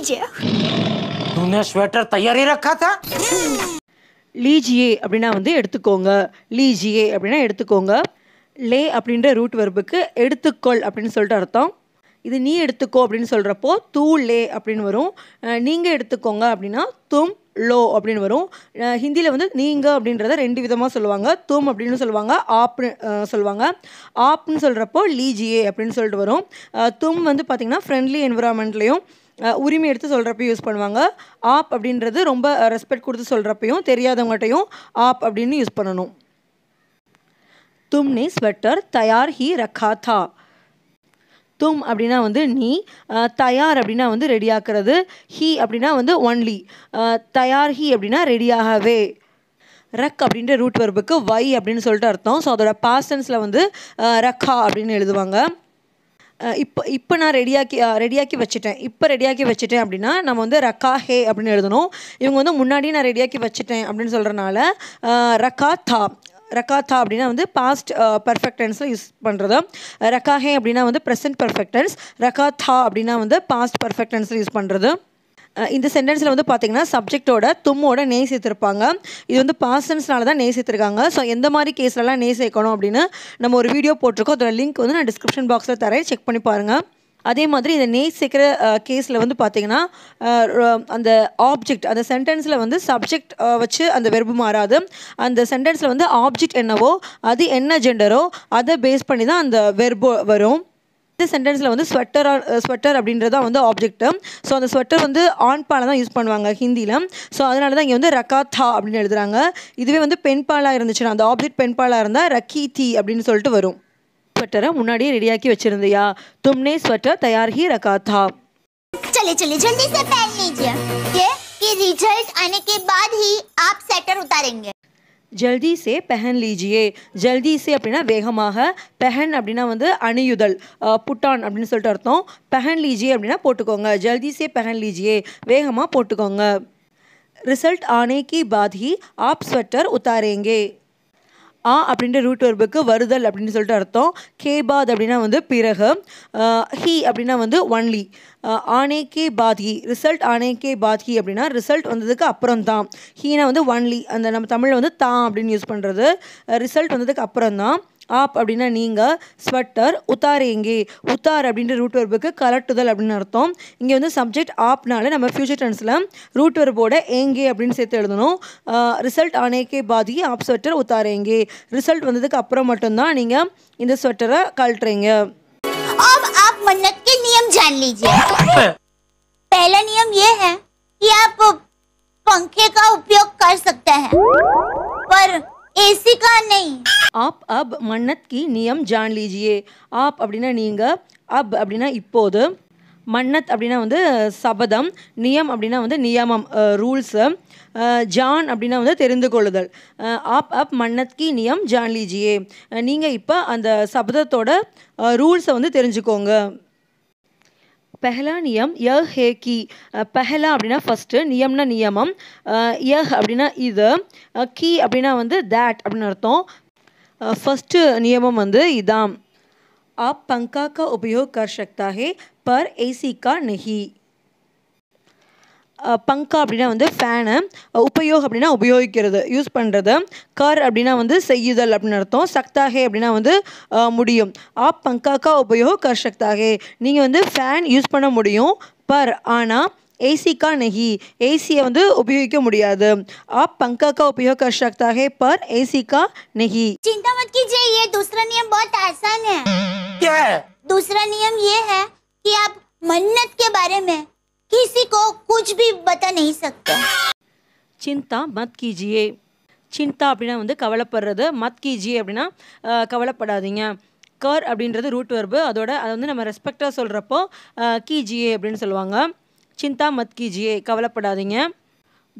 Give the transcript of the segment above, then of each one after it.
लीजिए तूने स्वेटर तैयार ही रखा था லீஜியே அப்படின்னா வந்து எடுத்துக்கோங்க லீஜியே அப்படின்னா எடுத்துக்கோங்க லே அப்படின்ற ரூட் வர்புக்கு எடுத்துக்கொள் அப்படின்னு சொல்லிட்டு அர்த்தம் இது நீ எடுத்துக்கோ அப்படின்னு சொல்கிறப்போ தூ லே அப்படின்னு வரும் நீங்கள் எடுத்துக்கோங்க அப்படின்னா தும் லோ அப்படின்னு வரும் ஹிந்தியில் வந்து நீங்கள் அப்படின்றத ரெண்டு விதமாக சொல்லுவாங்க தும் அப்படின்னு சொல்லுவாங்க ஆப்னு சொல்லுவாங்க ஆப்னு சொல்கிறப்போ லீஜியே அப்படின்னு சொல்லிட்டு வரும் தும் வந்து பார்த்திங்கன்னா ஃப்ரெண்ட்லி என்விரான்மெண்ட்லேயும் உரிமை எடுத்து சொல்கிறப்ப யூஸ் பண்ணுவாங்க ஆப் அப்படின்றது ரொம்ப ரெஸ்பெக்ட் கொடுத்து சொல்கிறப்பையும் தெரியாதவங்கள்ட்டையும் ஆப் அப்படின்னு யூஸ் பண்ணணும் தும்னி ஸ்வெட்டர் தயார் ஹி ரக்கா தா தும் அப்படின்னா வந்து நீ தயார் அப்படின்னா வந்து ரெடியாக்குறது ஹி அப்படின்னா வந்து ஒன்லி தயார் ஹி அப்படின்னா ரெடியாகவே ரக் அப்படின்ற ரூட் வரப்புக்கு வை அப்படின்னு சொல்லிட்டு அர்த்தம் ஸோ அதோட பாஸ்டன்ஸில் வந்து ரக்கா அப்படின்னு எழுதுவாங்க இப்போ இப்போ நான் ரெடியாக்கி ரெடியாக்கி வச்சுட்டேன் இப்போ ரெடியாக்கி வச்சுட்டேன் அப்படின்னா நம்ம வந்து ரக்கா ஹே அப்படின்னு எழுதணும் இவங்க வந்து முன்னாடி நான் ரெடியாக்கி வச்சுட்டேன் அப்படின்னு சொல்கிறனால ரக்கா தா தா அப்படின்னா வந்து பாஸ்ட் பர்ஃபெக்டன்ஸில் யூஸ் பண்ணுறது ரக்காஹே அப்படின்னா வந்து ப்ரெசன்ட் பர்ஃபெக்டன்ஸ் ரக்கா தா அப்படின்னா வந்து பாஸ்ட் பர்ஃபெக்டன்ஸில் யூஸ் பண்ணுறது இந்த சென்டென்ஸில் வந்து பார்த்தீங்கன்னா சப்ஜெக்டோட தும்மோட நேய் சேர்த்துருப்பாங்க இது வந்து பாசன்ஸ்னால தான் நேய் சேர்த்துருக்காங்க ஸோ எந்த மாதிரி கேஸ்லலாம் நேய் சேர்க்கணும் அப்படின்னு நம்ம ஒரு வீடியோ போட்டிருக்கோம் அதோட லிங்க் வந்து நான் டிஸ்கிரிப்ஷன் பாக்ஸில் தரேன் செக் பண்ணி பாருங்கள் அதே மாதிரி இந்த நெய் சேர்க்குற கேஸில் வந்து பார்த்திங்கன்னா அந்த ஆப்ஜெக்ட் அந்த சென்டென்ஸில் வந்து சப்ஜெக்ட் வச்சு அந்த வெர்பு மாறாது அந்த சென்டென்ஸில் வந்து ஆப்ஜெக்ட் என்னவோ அது என்ன ஜெண்டரோ அதை பேஸ் பண்ணி தான் அந்த வெர்போ வரும் அடுத்த சென்டென்ஸில் வந்து ஸ்வெட்டர் ஸ்வெட்டர் அப்படின்றது தான் வந்து ஆப்ஜெக்ட் ஸோ அந்த ஸ்வெட்டர் வந்து ஆண் பாலை தான் யூஸ் பண்ணுவாங்க ஹிந்தியில் ஸோ அதனால தான் இங்கே வந்து ரக்கா தா அப்படின்னு எழுதுகிறாங்க இதுவே வந்து பெண் பாலாக இருந்துச்சுன்னா அந்த ஆப்ஜெக்ட் பெண் பாலாக இருந்தால் ரக்கி தி அப்படின்னு சொல்லிட்டு வரும் ஸ்வெட்டரை முன்னாடியே ரெடியாக்கி வச்சிருந்தியா தும்னே ஸ்வெட்டர் தயார் ஹி ரக்கா தா चले चले जल्दी से पहन लीजिए ये ये रिजल्ट आने के बाद ही आप स्वेटर उतारेंगे ஜல்தி சே பெஹன் லீஜியே ஜல்தி சே அப்படின்னா வேகமாக பெஹன் அப்படின்னா வந்து அணியுதல் புட்டான் அப்படின்னு சொல்லிட்டு அர்த்தம் பெஹன் லீஜியே அப்படின்னா போட்டுக்கோங்க ஜல்தி சே பெஹன் லீஜியே வேகமாக போட்டுக்கோங்க रिजल्ट आने के बाद ही आप स्वेटर उतारेंगे ஆ அப்படின்ற ரூட் வர்புக்கு வருதல் அப்படின்னு சொல்லிட்டு அர்த்தம் கேபாத் அப்படின்னா வந்து பிறகு ஹி அப்படின்னா வந்து ஒன்லி ஆனே கே ஹி ரிசல்ட் ஆனே கே பாத்ஹி அப்படின்னா ரிசல்ட் வந்ததுக்கு அப்புறம் தான் ஹீனா வந்து ஒன்லி அந்த நம்ம தமிழில் வந்து தான் அப்படின்னு யூஸ் பண்ணுறது ரிசல்ட் வந்ததுக்கு அப்புறம் தான் ஆப் அப்படின்னா நீங்கள் ஸ்வெட்டர் உத்தாரேங்கே உத்தார் அப்படின்ற ரூட் வர்புக்கு கலட்டுதல் அப்படின்னு அர்த்தம் இங்கே வந்து சப்ஜெக்ட் ஆப்னால நம்ம ஃபியூச்சர் டென்ஸில் ரூட் வர்போட ஏங்கே அப்படின்னு சேர்த்து எழுதணும் ரிசல்ட் ஆனேக்கே பாதி ஆப் ஸ்வெட்டர் எங்கே ரிசல்ட் வந்ததுக்கு அப்புறம் மட்டும்தான் நீங்கள் இந்த ஸ்வெட்டரை கழட்டுறீங்க मन्नत के नियम जान लीजिए पहला நியம் ये है कि आप ऐसी का नहीं आप अब मन्नत की नियम जान लीजिए आप அப்படினா நீங்க அப் அப்படினா இப்போது மன்னத் அப்படின்னா வந்து சபதம் நியம் அப்படின்னா வந்து நியமம் ரூல்ஸு ஜான் அப்படின்னா வந்து தெரிந்து கொள்ளுதல் ஆப் அப் மன்னத் கி நியம் ஜான் லீஜியே நீங்கள் இப்போ அந்த சபதத்தோட ரூல்ஸை வந்து தெரிஞ்சுக்கோங்க பெஹலா நியம் ய ஹேகி பெஹலா அப்படின்னா ஃபஸ்ட்டு நியம்னா நியமம் யஹ் அப்படின்னா இது கி அப்படின்னா வந்து தேட் அப்படின்னு அர்த்தம் ஃபஸ்ட்டு நியமம் வந்து இதாம் आप पंखा का उपयोग कर सकता है पर एसी का नहीं பங்கா அப்படின்னா வந்து ஃபேனு உபயோகம் அப்படின்னா உபயோகிக்கிறது யூஸ் பண்ணுறது கர் அப்படின்னா வந்து செய்யுதல் அப்படின்னு அர்த்தம் சக்தாகே அப்படின்னா வந்து முடியும் ஆப் பங்காக்கா உபயோக கர் சக்தாகே நீங்கள் வந்து ஃபேன் யூஸ் பண்ண முடியும் பர் ஆனால் ஏசிக்கா நெகி ஏசியை வந்து உபயோகிக்க முடியாது ஆப் பங்காக்கா உபயோக கர் சக்தாகே பர் ஏசிக்கா நெஹி சிந்தா मत कीजिए ये दूसरा नियम बहुत आसान है क्या दूसरा नियम ये है कि आप मन्नत के बारे में किसी को कुछ भी बता नहीं सकते चिंता मत कीजिए சிந்தா அப்படின்னா வந்து கவலைப்படுறது மத் கீஜி அப்படின்னா கவலைப்படாதீங்க கர் அப்படின்றது ரூட் வர்பு அதோட அதை வந்து நம்ம ரெஸ்பெக்டாக சொல்கிறப்போ கீஜியே அப்படின்னு சொல்லுவாங்க சிந்தா மத் கீஜியே கவலைப்படாதீங்க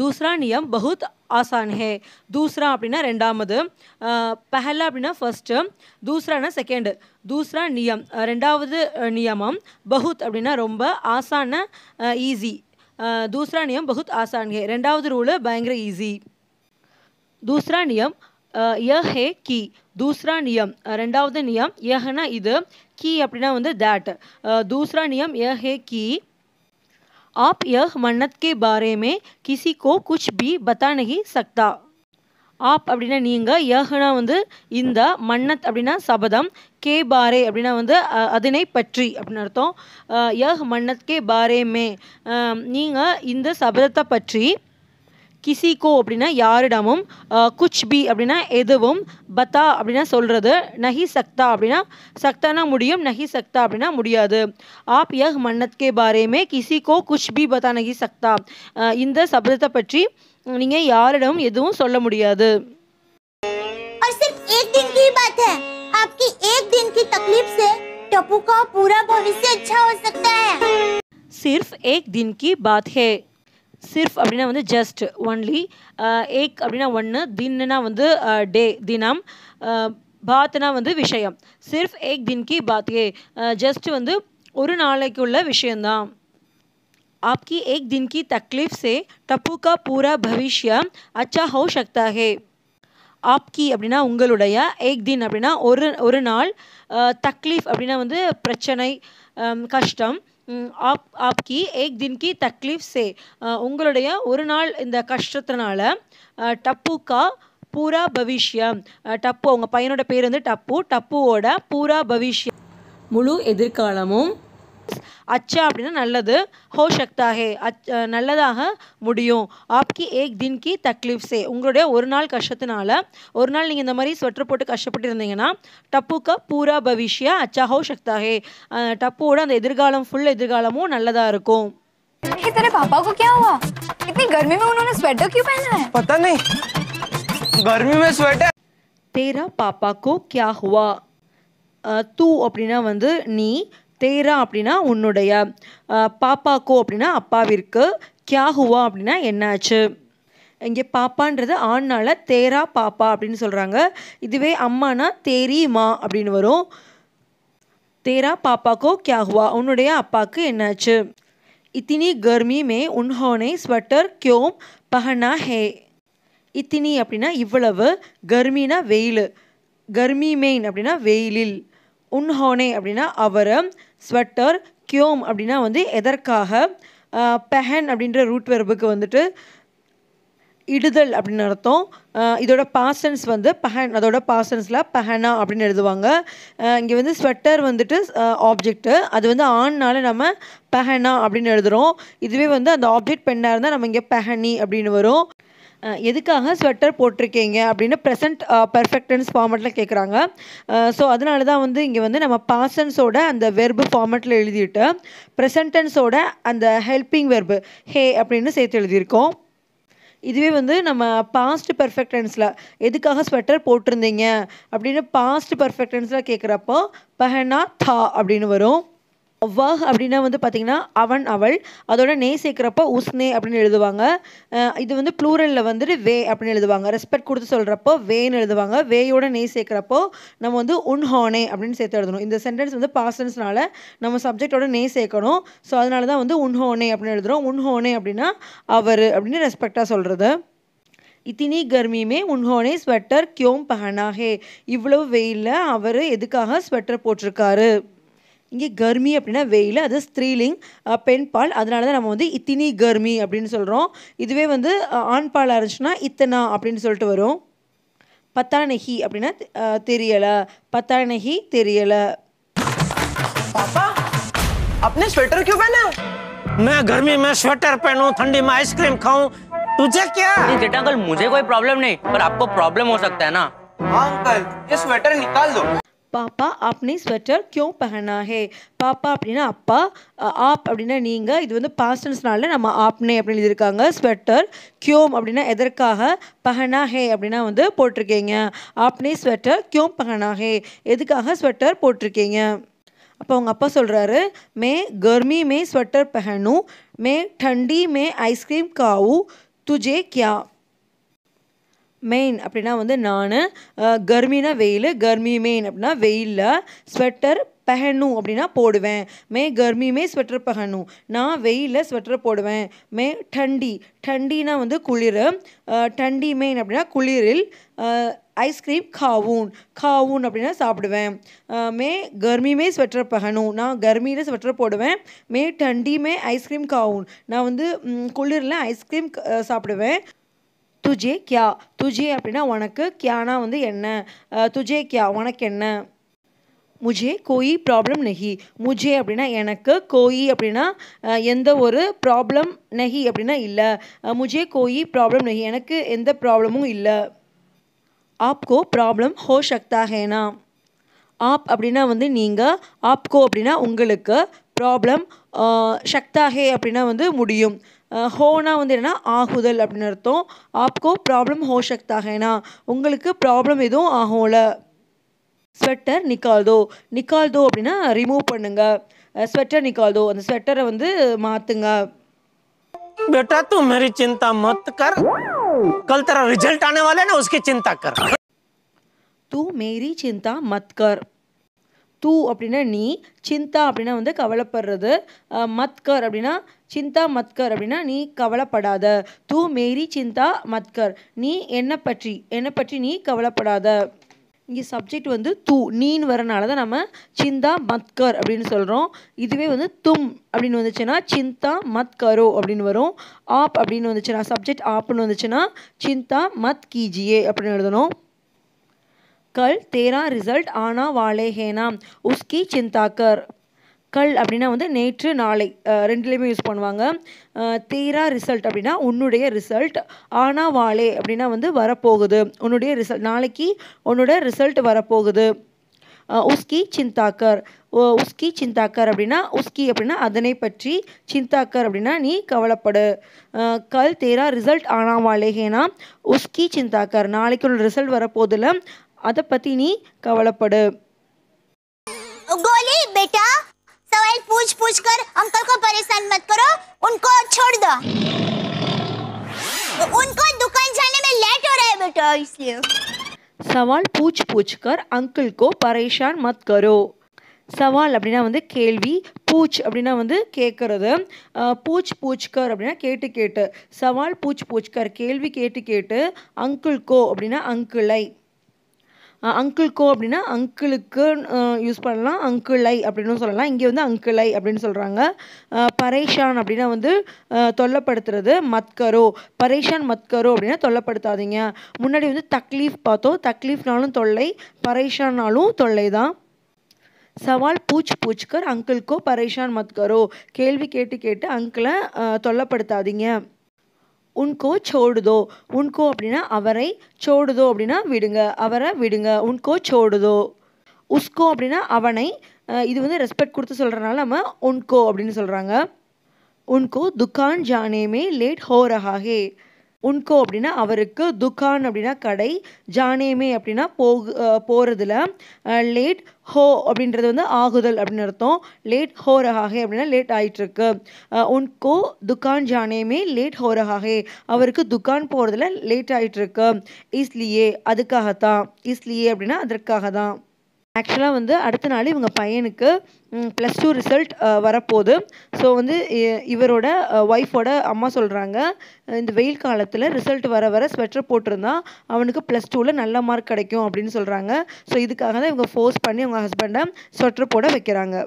தூசரா நியம் பகுத் ஆசான் ஹே தூசரா அப்படின்னா ரெண்டாவது பெஹலா அப்படின்னா ஃபஸ்ட்டு தூசரானா செகண்டு தூசரா நியம் ரெண்டாவது நியமம் பகுத் அப்படின்னா ரொம்ப ஆசான ஈஸி दूसरा नियम बहुत आसान है रेंडाव रूल பயங்கர ஈஸி दूसरा नियम यह है कि दूसरा नियम ரெண்டாவது नियम ஏன்னா இது की அப்படின்னா வந்து தேட் दूसरा नियम यह है कि आप यह मन्नत के बारे में किसी को कुछ भी बता नहीं सकता ஆப் அப்படின்னா நீங்கள் ஏகனா வந்து இந்த மன்னத் அப்படின்னா சபதம் கே பாரே அப்படின்னா வந்து அதனை பற்றி அப்படின்னு அர்த்தம் ஏஹ் மன்னத் கே பாரே மே நீங்கள் இந்த சபதத்தை பற்றி किसी को अब यारिडम कुछ भी अब एव बता अब नहि सकता अब सकता मुड़ी नहि सकता अब मुड़ा आप यह मन्नत के बारे में किसी को कुछ भी बता नहि सकता इत शब्द पची यारिडम एक दिन की तकलीफ से पूरा भविष्य अच्छा हो सकता है सिर्फ एक दिन की बात है சிர்ஃப் அப்படின்னா வந்து ஜஸ்ட் ஒன்லி ஏக் அப்படின்னா ஒன்று தின்னா வந்து டே தினம் பாத்னா வந்து விஷயம் சிர்ஃப் ஏக் தின்கி ஏ ஜஸ்ட் வந்து ஒரு நாளைக்கு உள்ள விஷயந்தான் आपकी एक दिन की தக்லீஃப் சே टप्पू பூரா पूरा அச்சா ஹவு हो ஆப்கி அப்படின்னா உங்களுடைய ஏக் தின் அப்படின்னா ஒரு ஒரு நாள் தக்லீஃப் அப்படின்னா வந்து பிரச்சனை கஷ்டம் ஆப் ஆப்கி ஏக் தின்கி தக்லீஃப் சே உங்களுடைய ஒரு நாள் இந்த கஷ்டத்தினால டப்புக்கா பூரா பவிஷ்யம் டப்பு அவங்க பையனோட பேர் வந்து டப்பு டப்புவோட பூரா பவிஷ்யம் முழு எதிர்காலமும் அச்சா அப்படின்னா நல்லது ஹோ சக்தா ஹே அச் நல்லதாக முடியும் ஆப்கி ஏக் தின் கி தக்லீஃப் சே உங்களுடைய ஒரு நாள் கஷ்டத்தினால ஒரு நாள் நீங்கள் இந்த மாதிரி ஸ்வெட்டர் போட்டு கஷ்டப்பட்டு இருந்தீங்கன்னா டப்புக்க பூரா பவிஷ்யா அச்சா ஹோ சக்தாகே டப்போட டப்புவோட அந்த எதிர்காலம் ஃபுல் எதிர்காலமும் நல்லதாக இருக்கும் तेरे पापा को क्या हुआ इतनी गर्मी में उन्होंने स्वेटर क्यों पहना है पता नहीं गर्मी में स्वेटर तेरा पापा को क्या हुआ தூ அப்படின்னா வந்து நீ தேரா அப்படின்னா உன்னுடைய பாப்பாக்கோ அப்படின்னா அப்பாவிற்கு கியாகுவா அப்படின்னா என்னாச்சு இங்கே பாப்பான்றது ஆண்னால் தேரா பாப்பா அப்படின்னு சொல்கிறாங்க இதுவே அம்மானா தேரி மா அப்படின்னு வரும் தேரா பாப்பாக்கோ கியாகுவா உன்னுடைய அப்பாவுக்கு என்னாச்சு இத்தினி கர்மி மே உன்ஹோனே ஸ்வெட்டர் கியோம் பஹனா ஹே இத்தினி அப்படின்னா இவ்வளவு கர்மினா வெயில் கர்மி மெயின் அப்படின்னா வெயிலில் உன்ஹோனே அப்படின்னா அவரை ஸ்வெட்டர் கியோம் அப்படின்னா வந்து எதற்காக பெஹன் அப்படின்ற ரூட் வெர்புக்கு வந்துட்டு இடுதல் அப்படின்னு அர்த்தம் இதோட பாசன்ஸ் வந்து பஹன் அதோட பாசன்ஸில் பஹனா அப்படின்னு எழுதுவாங்க இங்கே வந்து ஸ்வெட்டர் வந்துட்டு ஆப்ஜெக்ட்டு அது வந்து ஆண்னால நம்ம பஹனா அப்படின்னு எழுதுகிறோம் இதுவே வந்து அந்த ஆப்ஜெக்ட் பெண்ணாக இருந்தால் நம்ம இங்கே பெஹனி அப்படின்னு வரும் எதுக்காக ஸ்வெட்டர் போட்டிருக்கீங்க அப்படின்னு ப்ரெசன்ட் பர்ஃபெக்டன்ஸ் ஃபார்மெட்டில் கேட்குறாங்க ஸோ அதனால தான் வந்து இங்கே வந்து நம்ம பாசன்ஸோட அந்த வெர்பு ஃபார்மெட்டில் எழுதிட்டு ப்ரெசன்டென்ஸோட அந்த ஹெல்பிங் வெர்பு ஹே அப்படின்னு சேர்த்து எழுதியிருக்கோம் இதுவே வந்து நம்ம பாஸ்ட் பர்ஃபெக்டன்ஸில் எதுக்காக ஸ்வெட்டர் போட்டிருந்தீங்க அப்படின்னு பாஸ்ட் பர்ஃபெக்டன்ஸில் கேட்குறப்போ பஹனா தா அப்படின்னு வரும் அவ்வாஹ் அப்படின்னா வந்து பார்த்திங்கன்னா அவன் அவள் அதோட நே சேர்க்குறப்ப உஸ்னே அப்படின்னு எழுதுவாங்க இது வந்து ப்ளூரலில் வந்துட்டு வே அப்படின்னு எழுதுவாங்க ரெஸ்பெக்ட் கொடுத்து சொல்கிறப்போ வேன்னு எழுதுவாங்க வேயோட நே சேர்க்குறப்போ நம்ம வந்து உன்ஹானே அப்படின்னு சேர்த்து எழுதணும் இந்த சென்டென்ஸ் வந்து பாசன்ஸ்னால நம்ம சப்ஜெக்டோட நே சேர்க்கணும் ஸோ அதனால தான் வந்து உன்ஹோனே அப்படின்னு எழுதுகிறோம் உன்ஹோனே அப்படின்னா அவர் அப்படின்னு ரெஸ்பெக்டாக சொல்கிறது இத்தினி கர்மியுமே உன்ஹோனே ஸ்வெட்டர் கியோம் பஹனாஹே இவ்வளவு வெயிலில் அவர் எதுக்காக ஸ்வெட்டர் போட்டிருக்காரு இங்கே கர்மி அப்படின்னா வெயில் அது ஸ்திரீலிங் பெண் பால் அதனால தான் நம்ம வந்து இத்தினி கர்மி அப்படின்னு சொல்கிறோம் இதுவே வந்து ஆண் பாலாக இருந்துச்சுன்னா இத்தனா அப்படின்னு சொல்லிட்டு வரும் பத்தானகி அப்படின்னா தெரியலை பத்தானகி தெரியலை पापा अपने स्वेटर क्यों पहना मैं गर्मी में स्वेटर पहनूं ठंडी में आइसक्रीम खाऊं तुझे क्या जेठा अंकल मुझे कोई प्रॉब्लम नहीं पर आपको प्रॉब्लम हो सकता है ना हाँ अंकल ये स्वेटर निकाल दो பாப்பா ஆப்னி ஸ்வெட்டர் क्यों பஹனாஹே பாப்பா அப்படின்னா அப்பா ஆப் அப்படின்னா நீங்கள் இது வந்து பாஸ்டன்ஸ்னால நம்ம ஆப்னே அப்படின்னு எழுதியிருக்காங்க ஸ்வெட்டர் கியோம் அப்படின்னா எதற்காக பஹனா ஹே அப்படின்னா வந்து போட்டிருக்கீங்க ஆப்னே ஸ்வெட்டர் கியோம் பஹனா ஹே எதுக்காக ஸ்வெட்டர் போட்டிருக்கீங்க அப்போ அவங்க அப்பா சொல்கிறாரு மே கர்மி மே ஸ்வெட்டர் பஹனு மே டண்டி மே ஐஸ்கிரீம் காவு துஜே கியா மெயின் அப்படின்னா வந்து நான் கர்மினா வெயில் கர்மி மெயின் அப்படின்னா வெயிலில் ஸ்வெட்டர் பகணும் அப்படின்னா போடுவேன் மே கர்மி மே ஸ்வெட்டர் பஹனும் நான் வெயிலில் ஸ்வெட்டர் போடுவேன் மே டண்டி டண்டினா வந்து குளிர் டண்டி மெயின் அப்படின்னா குளிரில் ஐஸ்கிரீம் காவூன் காவூன் அப்படின்னா சாப்பிடுவேன் மே கர்மி மே ஸ்வெட்டர் பகணும் நான் கர்மியில் ஸ்வெட்டர் போடுவேன் மே டண்டி மே ஐஸ்கிரீம் காவூன் நான் வந்து குளிரில் ஐஸ்கிரீம் சாப்பிடுவேன் துஜே கியா துஜே அப்படின்னா உனக்கு கியானா வந்து என்ன துஜே கியா உனக்கு என்ன முஜே கோயி ப்ராப்ளம் நெகி முஜே அப்படின்னா எனக்கு கோயி அப்படின்னா எந்த ஒரு ப்ராப்ளம் நெகி அப்படின்னா இல்லை முஜே கோயி ப்ராப்ளம் நெகி எனக்கு எந்த ப்ராப்ளமும் இல்லை ஆப்கோ ப்ராப்ளம் ஹோ சக்தா ஹேனா ஆப் அப்படின்னா வந்து நீங்கள் ஆப்கோ அப்படின்னா உங்களுக்கு ப்ராப்ளம் சக்தாகே அப்படின்னா வந்து முடியும் ஹோனா வந்து என்னென்னா ஆகுதல் அப்படின்னு அர்த்தம் ஆப்கோ ப்ராப்ளம் ஹோ சக்தா உங்களுக்கு ப்ராப்ளம் எதுவும் ஆகும்ல ஸ்வெட்டர் நிக்கால்தோ நிக்கால்தோ அப்படின்னா ரிமூவ் பண்ணுங்க ஸ்வெட்டர் நிக்கால்தோ அந்த ஸ்வெட்டரை வந்து மாற்றுங்க பெட்டா தூ मेरी சிந்தா मत कर कल तेरा रिजल्ट आने वाला है ना சிந்தா चिंता தூ அப்படின்னா நீ சிந்தா அப்படின்னா வந்து கவலைப்படுறது மத்கர் அப்படின்னா சிந்தா மத்கர் அப்படின்னா நீ கவலைப்படாத தூ மேரி சிந்தா மத்கர் நீ என்னை பற்றி என்னை பற்றி நீ கவலைப்படாத இங்கே சப்ஜெக்ட் வந்து தூ நீன்னு வரனால தான் நம்ம சிந்தா மத்கர் அப்படின்னு சொல்கிறோம் இதுவே வந்து தும் அப்படின்னு வந்துச்சுன்னா சிந்தா மத் கரோ அப்படின்னு வரும் ஆப் அப்படின்னு வந்துச்சுன்னா சப்ஜெக்ட் ஆப்னு வந்துச்சுன்னா சிந்தா மத் கீஜியே அப்படின்னு எழுதணும் கல் தேரா ரிசல்ட் ஆனா वाले உஸ்கி சிந்தாக்கர் கல் அப்படின்னா வந்து நேற்று நாளை ரெண்டுலேயுமே யூஸ் பண்ணுவாங்க தீரா ரிசல்ட் அப்படின்னா உன்னுடைய ரிசல்ட் ஆனா வாழே அப்படின்னா வந்து வரப்போகுது உன்னுடைய ரிசல்ட் நாளைக்கு உன்னோட ரிசல்ட் வரப்போகுது உஸ்கி சிந்தாக்கர் உஸ்கி சிந்தாக்கர் அப்படின்னா உஸ்கி அப்படின்னா அதனை பற்றி சிந்தாக்கர் அப்படின்னா நீ கவலைப்படு கல் தேரா ரிசல்ட் ஆனாவாலேகேனா உஸ்கி சிந்தாக்கர் நாளைக்கு ஒரு ரிசல்ட் வரப்போதில்லை அதை பற்றி நீ கவலைப்படு கோலி सवाल पूछ पूछ कर अंकल को परेशान मत करो उनको छोड़ दो उनको दुकान जाने में लेट हो रहा है बेटा इसलिए सवाल पूछ पूछ कर अंकल को परेशान मत करो சவால் அப்படின்னா வந்து கேள்வி பூச் அப்படின்னா வந்து கேட்குறது பூச் பூச்கர் அப்படின்னா கேட்டு கேட்டு சவால் பூச் பூச்கர் கேள்வி கேட்டு கேட்டு அங்கிள் கோ அப்படின்னா அங்கிளை அங்கிள்கோ அப்படின்னா அங்கிளுக்கு யூஸ் பண்ணலாம் அங்கிளை அப்படின்னும் சொல்லலாம் இங்கே வந்து அங்கிளை அப்படின்னு சொல்கிறாங்க பரேஷான் அப்படின்னா வந்து தொல்லப்படுத்துறது மத்கரோ பரேஷான் மத்கரோ அப்படின்னா தொல்லப்படுத்தாதீங்க முன்னாடி வந்து தக்லீஃப் பார்த்தோம் தக்லீஃப்னாலும் தொல்லை பரேஷானாலும் தொல்லை தான் சவால் பூச் பூச்கர் அங்கிள்கோ பரேஷான் மத்கரோ கேள்வி கேட்டு கேட்டு அங்கிளை தொல்லப்படுத்தாதீங்க உன்கோ சோடுதோ உன்கோ அப்படின்னா அவரை சோடுதோ அப்படின்னா விடுங்க அவரை விடுங்க உன்கோ சோடுதோ உஸ்கோ அப்படின்னா அவனை இது வந்து ரெஸ்பெக்ட் கொடுத்து சொல்கிறனால நம்ம உன்கோ அப்படின்னு சொல்கிறாங்க உன்கோ துக்கான் ஜானேமே லேட் ஹோரஹாகே உன்கோ அப்படின்னா அவருக்கு துக்கான் அப்படின்னா கடை ஜானேமே அப்படின்னா போகு போகிறதுல லேட் ஹோ அப்படின்றது வந்து ஆகுதல் அப்படின்னு அர்த்தம் லேட் ஹோ ரஹாகே அப்படின்னா லேட் ஆகிட்டுருக்கு கோ துக்கான் ஜானேமே லேட் ஹோ ரஹாகே அவருக்கு துக்கான் போகிறதுல லேட் ஆகிட்டுருக்கு இஸ்லியே அதுக்காகத்தான் இஸ்லியே அப்படின்னா அதற்காக தான் ஆக்சுவலாக வந்து அடுத்த நாள் இவங்க பையனுக்கு ப்ளஸ் டூ ரிசல்ட் வரப்போகுது ஸோ வந்து இவரோட ஒய்ஃபோட அம்மா சொல்கிறாங்க இந்த வெயில் காலத்தில் ரிசல்ட் வர வர ஸ்வெட்டர் போட்டிருந்தா அவனுக்கு ப்ளஸ் டூவில் நல்ல மார்க் கிடைக்கும் அப்படின்னு சொல்கிறாங்க ஸோ இதுக்காக தான் இவங்க ஃபோர்ஸ் பண்ணி அவங்க ஹஸ்பண்டை ஸ்வெட்டர் போட வைக்கிறாங்க